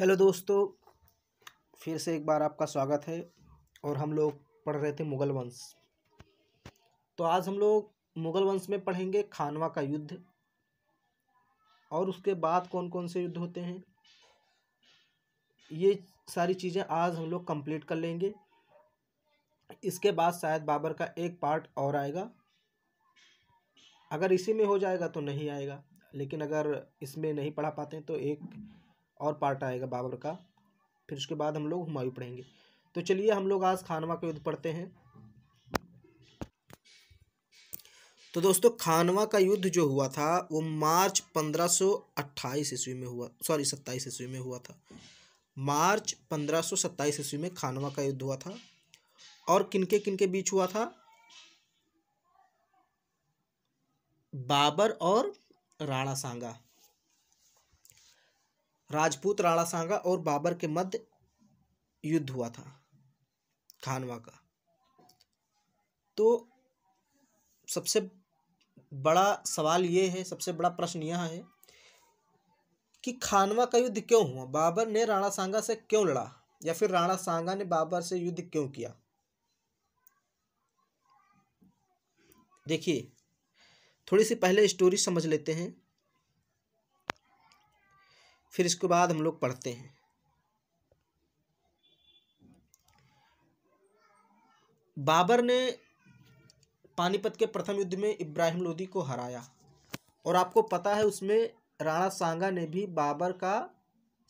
hello दोस्तों फिर से एक बार आपका स्वागत है और हम लोग पढ़ रहे थे मुग़ल वंश तो आज हम लोग मुग़ल वंश में पढ़ेंगे खानवा का युद्ध और उसके बाद कौन कौन से युद्ध होते हैं ये सारी चीज़ें आज हम लोग कंप्लीट कर लेंगे इसके बाद शायद बाबर का एक पार्ट और आएगा अगर इसी में हो जाएगा तो नहीं आएगा लेकिन अगर इसमें नहीं पढ़ा पाते तो एक और पार्ट आएगा बाबर का फिर उसके बाद हम लोग हुमायूं पढ़ेंगे तो चलिए हम लोग आज खानवा का युद्ध पढ़ते हैं तो दोस्तों खानवा का युद्ध जो हुआ था वो मार्च पंद्रह ईस्वी में हुआ सॉरी सत्ताईस ईस्वी में हुआ था मार्च सत्ताईस ईस्वी में खानवा का युद्ध हुआ था और किनके किनके बीच हुआ था बाबर और राणा सांगा राजपूत राणा सांगा और बाबर के मध्य युद्ध हुआ था खानवा का तो सबसे बड़ा सवाल ये है सबसे बड़ा प्रश्न यह है कि खानवा का युद्ध क्यों हुआ बाबर ने राणा सांगा से क्यों लड़ा या फिर राणा सांगा ने बाबर से युद्ध क्यों किया देखिए थोड़ी सी पहले स्टोरी समझ लेते हैं फिर इसके बाद हम लोग पढ़ते हैं बाबर ने पानीपत के प्रथम युद्ध में इब्राहिम लोदी को हराया और आपको पता है उसमें राणा सांगा ने भी बाबर का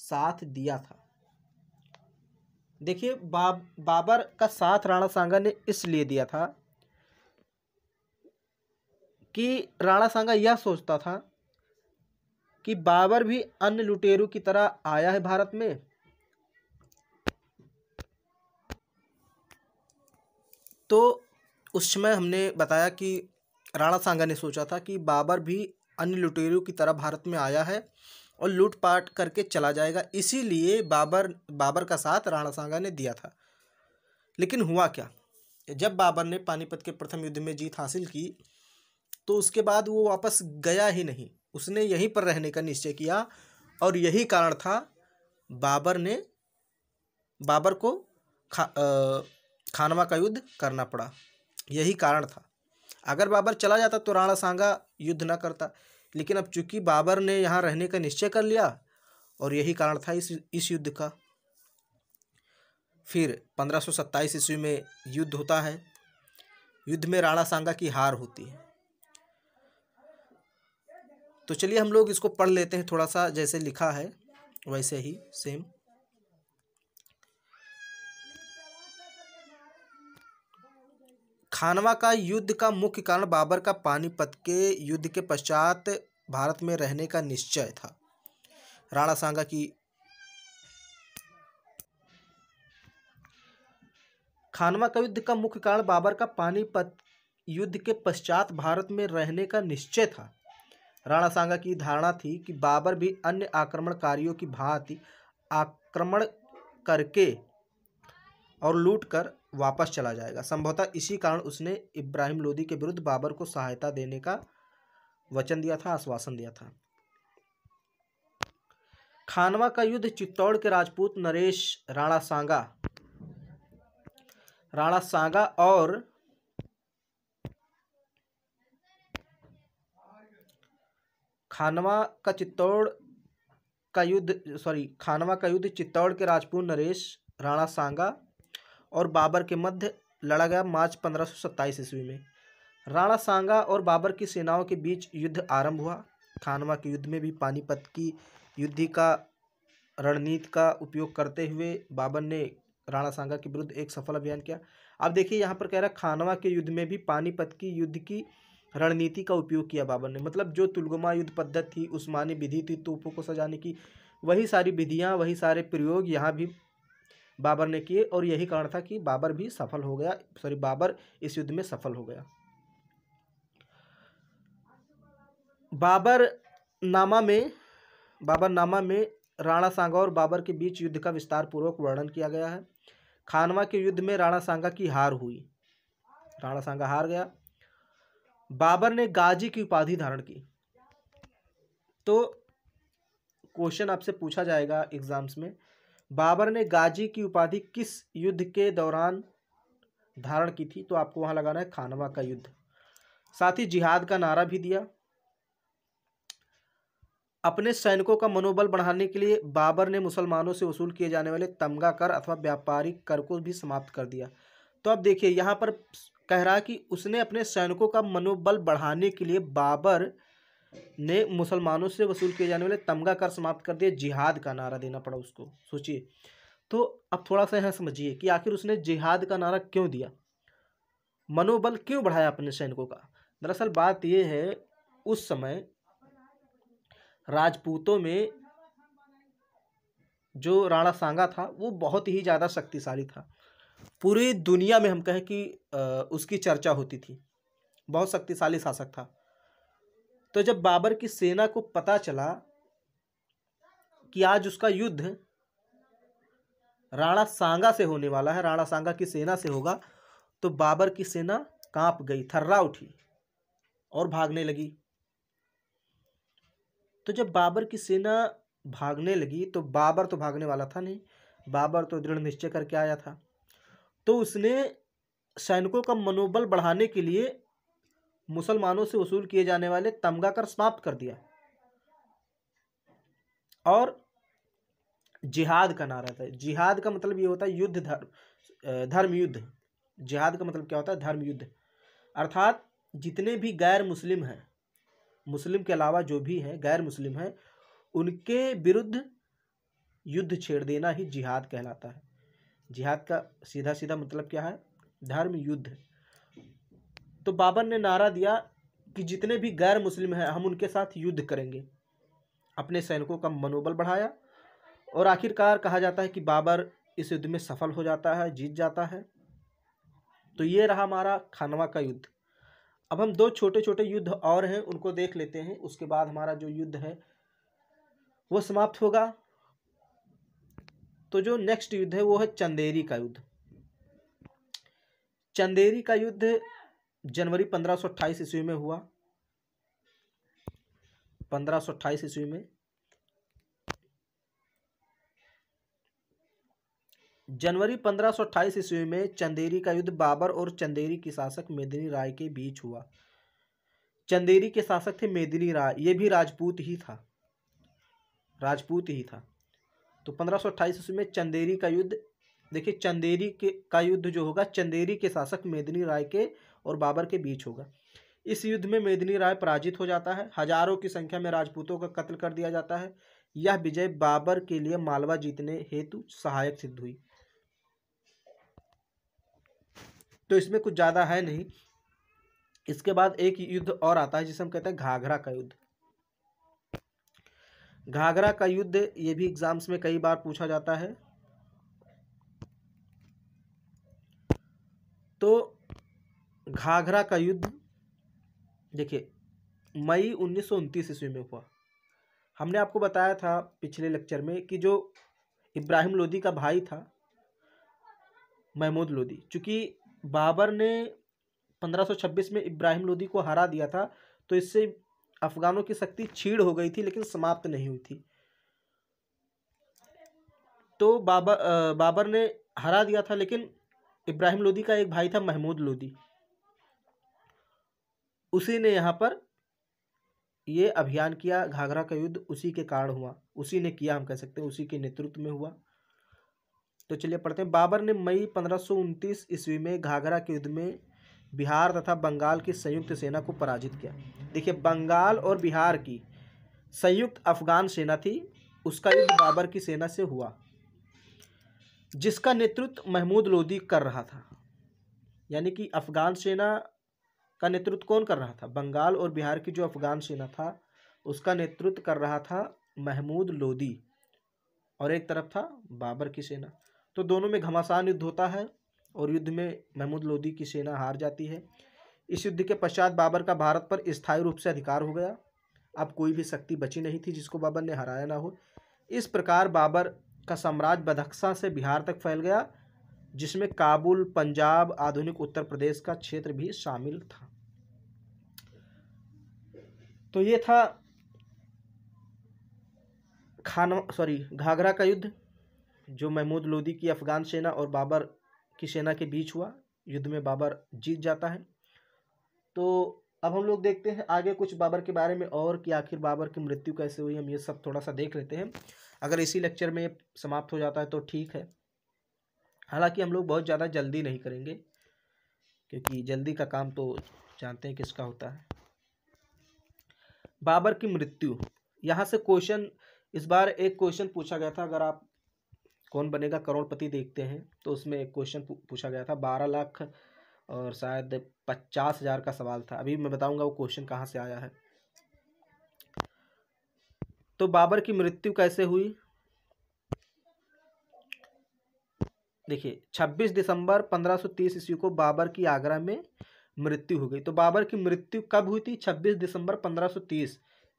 साथ दिया था देखिए बाब बाबर का साथ राणा सांगा ने इसलिए दिया था कि राणा सांगा यह सोचता था कि बाबर भी अन्य लुटेरों की तरह आया है भारत में तो उस समय हमने बताया कि राणा सांगा ने सोचा था कि बाबर भी अन्य लुटेरों की तरह भारत में आया है और लूटपाट करके चला जाएगा इसीलिए बाबर बाबर का साथ राणा सांगा ने दिया था लेकिन हुआ क्या जब बाबर ने पानीपत के प्रथम युद्ध में जीत हासिल की तो उसके बाद वो वापस गया ही नहीं उसने यहीं पर रहने का निश्चय किया और यही कारण था बाबर ने बाबर को खा आ, खानवा का युद्ध करना पड़ा यही कारण था अगर बाबर चला जाता तो राणा सांगा युद्ध ना करता लेकिन अब चूंकि बाबर ने यहाँ रहने का निश्चय कर लिया और यही कारण था इस इस युद्ध का फिर पंद्रह सौ ईस्वी में युद्ध होता है युद्ध में राणा सांगा की हार होती है तो चलिए हम लोग इसको पढ़ लेते हैं थोड़ा सा जैसे लिखा है वैसे ही सेम खानवा का युद्ध का मुख्य कारण बाबर का पानीपत के युद्ध के पश्चात भारत में रहने का निश्चय था राणा सांगा की खानवा का युद्ध का मुख्य कारण बाबर का पानीपत युद्ध के पश्चात भारत में रहने का निश्चय था राणा सांगा की धारणा थी कि बाबर भी अन्य आक्रमणकारियों की भांति आक्रमण करके और लूट कर वापस चला जाएगा संभवतः इसी कारण उसने इब्राहिम लोदी के विरुद्ध बाबर को सहायता देने का वचन दिया था आश्वासन दिया था खानवा का युद्ध चित्तौड़ के राजपूत नरेश राणा सांगा राणा सांगा और खानवा का चित्तौड़ का युद्ध सॉरी खानवा का युद्ध चित्तौड़ के राजपूत नरेश राणा सांगा और बाबर के मध्य लड़ा गया मार्च पंद्रह सौ सत्ताईस ईस्वी में राणा सांगा और बाबर की सेनाओं के बीच युद्ध आरंभ हुआ खानवा के युद्ध में भी पानीपत की युद्ध का रणनीति का उपयोग करते हुए बाबर ने राणा सांगा के विरुद्ध एक सफल अभियान किया अब देखिए यहाँ पर कह रहा है खानवा के युद्ध में भी पानीपत की युद्ध की रणनीति का उपयोग किया बाबर ने मतलब जो तुलगुमा युद्ध पद्धति थी उस्मानी विधि थी तोपों को सजाने की वही सारी विधियाँ वही सारे प्रयोग यहाँ भी बाबर ने किए और यही कारण था कि बाबर भी सफल हो गया सॉरी बाबर इस युद्ध में सफल हो गया बाबर नामा में बाबर नामा में राणा सांगा और बाबर के बीच युद्ध का विस्तार पूर्वक वर्णन किया गया है खानवा के युद्ध में राणा सांगा की हार हुई राणा सांगा हार गया बाबर ने गाजी की उपाधि धारण की तो क्वेश्चन आपसे पूछा जाएगा एग्जाम्स में बाबर ने गाजी की उपाधि किस युद्ध के दौरान धारण की थी तो आपको वहां लगाना है खानवा का युद्ध साथ ही जिहाद का नारा भी दिया अपने सैनिकों का मनोबल बढ़ाने के लिए बाबर ने मुसलमानों से वसूल किए जाने वाले तमगा कर अथवा व्यापारिक कर को भी समाप्त कर दिया तो अब देखिए यहाँ पर कह रहा कि उसने अपने सैनिकों का मनोबल बढ़ाने के लिए बाबर ने मुसलमानों से वसूल किए जाने वाले तमगा कर समाप्त कर दिया जिहाद का नारा देना पड़ा उसको सोचिए तो अब थोड़ा सा यहाँ समझिए कि आखिर उसने जिहाद का नारा क्यों दिया मनोबल क्यों बढ़ाया अपने सैनिकों का दरअसल बात यह है उस समय राजपूतों में जो राणा सांगा था वो बहुत ही ज़्यादा शक्तिशाली था पूरी दुनिया में हम कहें कि उसकी चर्चा होती थी बहुत शक्तिशाली शासक था तो जब बाबर की सेना को पता चला कि आज उसका युद्ध राणा सांगा से होने वाला है राणा सांगा की सेना से होगा तो बाबर की सेना कांप गई थर्रा उठी और भागने लगी तो जब बाबर की सेना भागने लगी तो बाबर तो भागने वाला था नहीं बाबर तो दृढ़ निश्चय करके आया था तो उसने सैनिकों का मनोबल बढ़ाने के लिए मुसलमानों से वसूल किए जाने वाले तमगा कर समाप्त कर दिया और जिहाद का नारा था जिहाद का मतलब ये होता है युद्ध धर्म धर्म युद्ध जिहाद का मतलब क्या होता है धर्म युद्ध अर्थात जितने भी गैर मुस्लिम हैं मुस्लिम के अलावा जो भी हैं गैर मुस्लिम हैं उनके विरुद्ध युद्ध छेड़ देना ही जिहाद कहलाता है जिहाद का सीधा सीधा मतलब क्या है धर्म युद्ध तो बाबर ने नारा दिया कि जितने भी गैर मुस्लिम हैं हम उनके साथ युद्ध करेंगे अपने सैनिकों का मनोबल बढ़ाया और आखिरकार कहा जाता है कि बाबर इस युद्ध में सफल हो जाता है जीत जाता है तो ये रहा हमारा खानवा का युद्ध अब हम दो छोटे छोटे युद्ध और हैं उनको देख लेते हैं उसके बाद हमारा जो युद्ध है वो समाप्त होगा तो जो नेक्स्ट युद्ध है वो है चंदेरी का युद्ध चंदेरी का युद्ध जनवरी पंद्रह सौ ईस्वी में हुआ पंद्रह सौ ईस्वी में जनवरी पंद्रह सौ ईस्वी में चंदेरी का युद्ध बाबर और चंदेरी के शासक मेदिनी राय के बीच हुआ चंदेरी के शासक थे मेदिनी राय ये भी राजपूत ही था राजपूत ही था तो पंद्रह सौ अट्ठाईस ईस्वी में चंदेरी का युद्ध देखिए चंदेरी के का युद्ध जो होगा चंदेरी के शासक मेदिनी राय के और बाबर के बीच होगा इस युद्ध में मेदिनी राय पराजित हो जाता है हजारों की संख्या में राजपूतों का कत्ल कर दिया जाता है यह विजय बाबर के लिए मालवा जीतने हेतु सहायक सिद्ध हुई तो इसमें कुछ ज़्यादा है नहीं इसके बाद एक युद्ध और आता है जिसे हम कहते हैं घाघरा का युद्ध घाघरा का युद्ध ये भी एग्जाम्स में कई बार पूछा जाता है तो घाघरा का युद्ध देखिए मई उन्नीस सौ ईस्वी में हुआ हमने आपको बताया था पिछले लेक्चर में कि जो इब्राहिम लोदी का भाई था महमूद लोदी चूंकि बाबर ने 1526 में इब्राहिम लोदी को हरा दिया था तो इससे अफगानों की शक्ति छीड़ हो गई थी लेकिन समाप्त नहीं हुई थी तो बाबर बाबर ने हरा दिया था लेकिन इब्राहिम लोदी का एक भाई था महमूद लोदी उसी ने यहाँ पर ये अभियान किया घाघरा का युद्ध उसी के कारण हुआ उसी ने किया हम कह सकते हैं उसी के नेतृत्व में हुआ तो चलिए पढ़ते हैं बाबर ने मई पंद्रह ईस्वी में घाघरा के युद्ध में बिहार तथा बंगाल की संयुक्त सेना को पराजित किया देखिए बंगाल और बिहार की संयुक्त अफगान सेना थी उसका युद्ध बाबर की सेना से हुआ जिसका नेतृत्व महमूद लोदी कर रहा था यानी कि अफगान सेना का नेतृत्व कौन कर रहा था बंगाल और बिहार की जो अफगान सेना था उसका नेतृत्व कर रहा था महमूद लोदी और एक तरफ था बाबर की सेना तो दोनों में घमासान युद्ध होता है और युद्ध में महमूद लोधी की सेना हार जाती है इस युद्ध के पश्चात बाबर का भारत पर स्थायी रूप से अधिकार हो गया अब कोई भी शक्ति बची नहीं थी जिसको बाबर ने हराया ना हो इस प्रकार बाबर का साम्राज्य बदख्सा से बिहार तक फैल गया जिसमें काबुल पंजाब आधुनिक उत्तर प्रदेश का क्षेत्र भी शामिल था तो ये था खान सॉरी घाघरा का युद्ध जो महमूद लोधी की अफ़गान सेना और बाबर की सेना के बीच हुआ युद्ध में बाबर जीत जाता है तो अब हम लोग देखते हैं आगे कुछ बाबर के बारे में और कि आखिर बाबर की मृत्यु कैसे हुई हम ये सब थोड़ा सा देख लेते हैं अगर इसी लेक्चर में समाप्त हो जाता है तो ठीक है हालांकि हम लोग बहुत ज़्यादा जल्दी नहीं करेंगे क्योंकि जल्दी का काम तो जानते हैं किसका होता है बाबर की मृत्यु यहाँ से क्वेश्चन इस बार एक क्वेश्चन पूछा गया था अगर आप कौन बनेगा करोड़पति देखते हैं तो उसमें एक क्वेश्चन पूछा गया था बारह लाख और शायद पचास हज़ार का सवाल था अभी मैं बताऊंगा वो क्वेश्चन कहाँ से आया है तो बाबर की मृत्यु कैसे हुई देखिए 26 दिसंबर 1530 ईस्वी को बाबर की आगरा में मृत्यु हो गई तो बाबर की मृत्यु कब हुई थी 26 दिसंबर 1530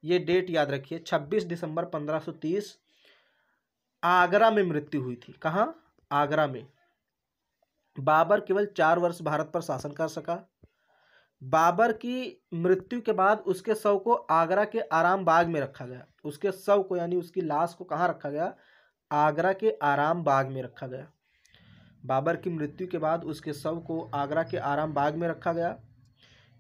ये डेट याद रखिए 26 दिसंबर 1530 आगरा में मृत्यु हुई थी कहाँ आगरा में बाबर केवल चार वर्ष भारत पर शासन कर सका बाबर की मृत्यु के बाद उसके शव को आगरा के आराम बाग में रखा गया उसके शव को यानी उसकी लाश को कहाँ रखा गया आगरा के आराम बाग में रखा गया बाबर की मृत्यु के बाद उसके शव को आगरा के आराम बाग में रखा गया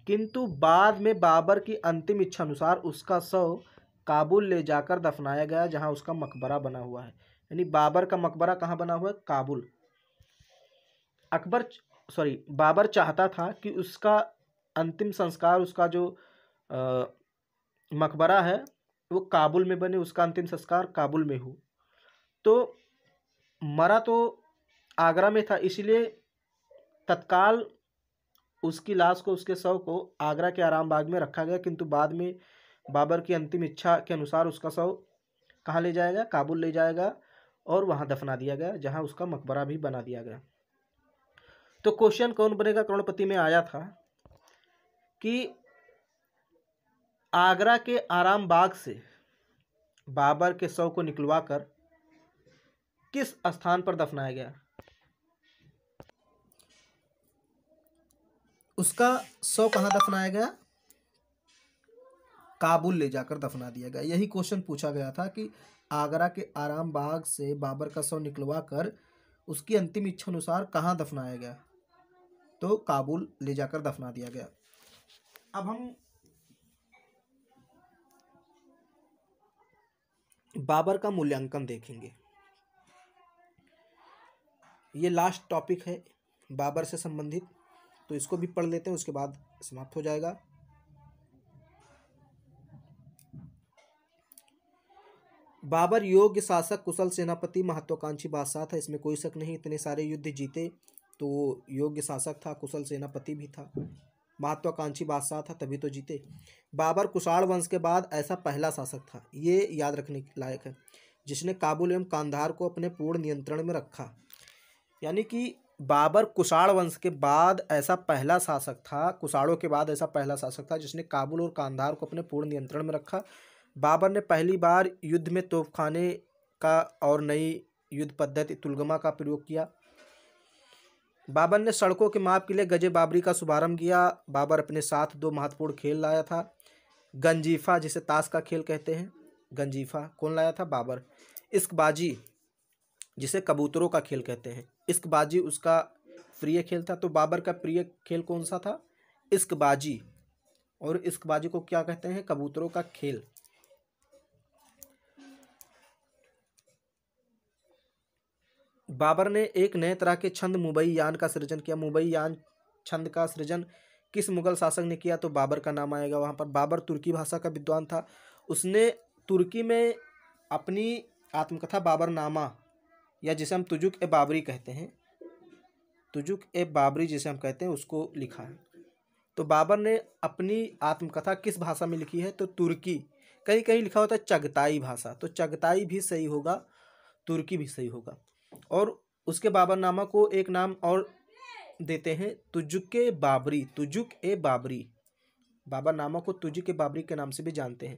किंतु बाद में बाबर की अंतिम इच्छा अनुसार उसका शव काबुल ले जाकर दफनाया गया जहां उसका मकबरा बना हुआ है यानी बाबर का मकबरा कहाँ बना हुआ है काबुल अकबर सॉरी बाबर चाहता था कि उसका अंतिम संस्कार उसका जो आ, मकबरा है वो काबुल में बने उसका अंतिम संस्कार काबुल में हो तो मरा तो आगरा में था इसलिए तत्काल उसकी लाश को उसके शव को आगरा के आराम बाग में रखा गया किंतु बाद में बाबर की अंतिम इच्छा के अनुसार उसका शव कहाँ ले जाएगा काबुल ले जाएगा और वहाँ दफना दिया गया जहाँ उसका मकबरा भी बना दिया गया तो क्वेश्चन कौन बनेगा करोड़पति में आया था कि आगरा के आराम बाग से बाबर के शव को निकलवा कर किस स्थान पर दफनाया गया उसका शव कहाँ दफनाया गया काबुल ले जाकर दफना दिया गया यही क्वेश्चन पूछा गया था कि आगरा के आराम बाग से बाबर का शव निकलवा कर उसकी अंतिम इच्छा अनुसार कहाँ दफनाया गया तो काबुल ले जाकर दफना दिया गया अब हम बाबर का मूल्यांकन देखेंगे ये लास्ट टॉपिक है बाबर से संबंधित तो इसको भी पढ़ लेते हैं उसके बाद समाप्त हो जाएगा बाबर योग्य शासक कुशल सेनापति महत्वाकांक्षी बादशाह था इसमें कोई शक नहीं इतने सारे युद्ध जीते तो योग्य शासक था कुशल सेनापति भी था महत्वाकांक्षी बादशाह था तभी तो जीते बाबर कुषाण वंश के बाद ऐसा पहला शासक था ये याद रखने लायक है जिसने काबुल एवं कांधार को अपने पूर्ण नियंत्रण में रखा यानी कि बाबर कुषाण वंश के बाद ऐसा पहला शासक था कुशाणों के बाद ऐसा पहला शासक था जिसने काबुल और कांधार को अपने पूर्ण नियंत्रण में रखा बाबर ने पहली बार युद्ध में तोपखाने का और नई युद्ध पद्धति तुलगमा का प्रयोग किया बाबर ने सड़कों के माप के लिए गजे बाबरी का शुभारंभ किया बाबर अपने साथ दो महत्वपूर्ण खेल लाया था गंजीफा जिसे ताश का खेल कहते हैं गंजीफा कौन लाया था बाबर इश्कबाजी जिसे कबूतरों का खेल कहते हैं इश्कबाजी उसका प्रिय खेल था तो बाबर का प्रिय खेल कौन सा था इश्कबाजी और इश्कबाजी को क्या कहते हैं कबूतरों का खेल बाबर ने एक नए तरह के छंद मुंबई यान का सृजन किया मुंबई यान छंद का सृजन किस मुगल शासक ने किया तो बाबर का नाम आएगा वहाँ पर बाबर तुर्की भाषा का विद्वान था उसने तुर्की में अपनी आत्मकथा बाबरनामा या जिसे हम तुजुक ए बाबरी कहते हैं तुजुक ए बाबरी जिसे हम कहते हैं उसको लिखा है तो बाबर ने अपनी आत्मकथा किस भाषा में लिखी है तो तुर्की कहीं कहीं लिखा होता है चगताई भाषा तो चगताई भी सही होगा तुर्की भी सही होगा और उसके बाबरनामा को एक नाम और देते हैं तुजुक बाबरी तुजुक ए बाबरी बाबर नामा को तुजुक ए बाबरी के नाम से भी जानते हैं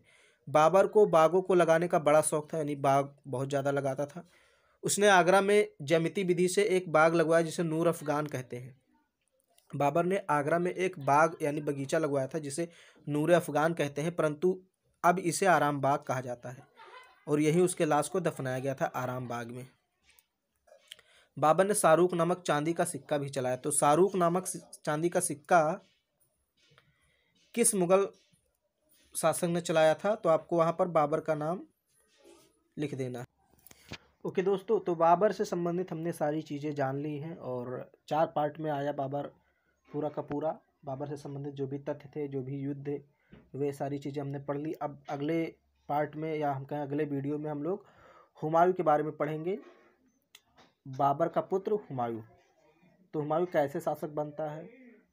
बाबर को बागों को लगाने का बड़ा शौक था यानी बाग बहुत ज़्यादा लगाता था उसने आगरा में जमिति विधि से एक बाग लगवाया जिसे नूर अफगान कहते हैं बाबर ने आगरा में एक बाग यानी बगीचा लगवाया था जिसे नूर अफगान कहते हैं परंतु अब इसे आराम बाग कहा जाता है और यहीं उसके लाश को दफनाया गया था आराम बाग में बाबर ने शाहरुख नामक चांदी का सिक्का भी चलाया तो शाहरुख नामक चांदी का सिक्का किस मुगल शासक ने चलाया था तो आपको वहाँ पर बाबर का नाम लिख देना ओके दोस्तों तो बाबर से संबंधित हमने सारी चीज़ें जान ली हैं और चार पार्ट में आया बाबर पूरा का पूरा बाबर से संबंधित जो भी तथ्य थे जो भी युद्ध वे सारी चीज़ें हमने पढ़ ली अब अगले पार्ट में या हम कहें अगले वीडियो में हम लोग हुमायूं के बारे में पढ़ेंगे बाबर का पुत्र हुमायूं तो हुमायूं कैसे शासक बनता है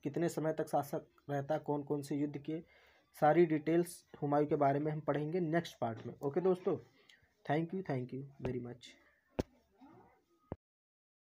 कितने समय तक शासक रहता है कौन कौन से युद्ध किए सारी डिटेल्स हुमायूं के बारे में हम पढ़ेंगे नेक्स्ट पार्ट में ओके दोस्तों thank you thank you very much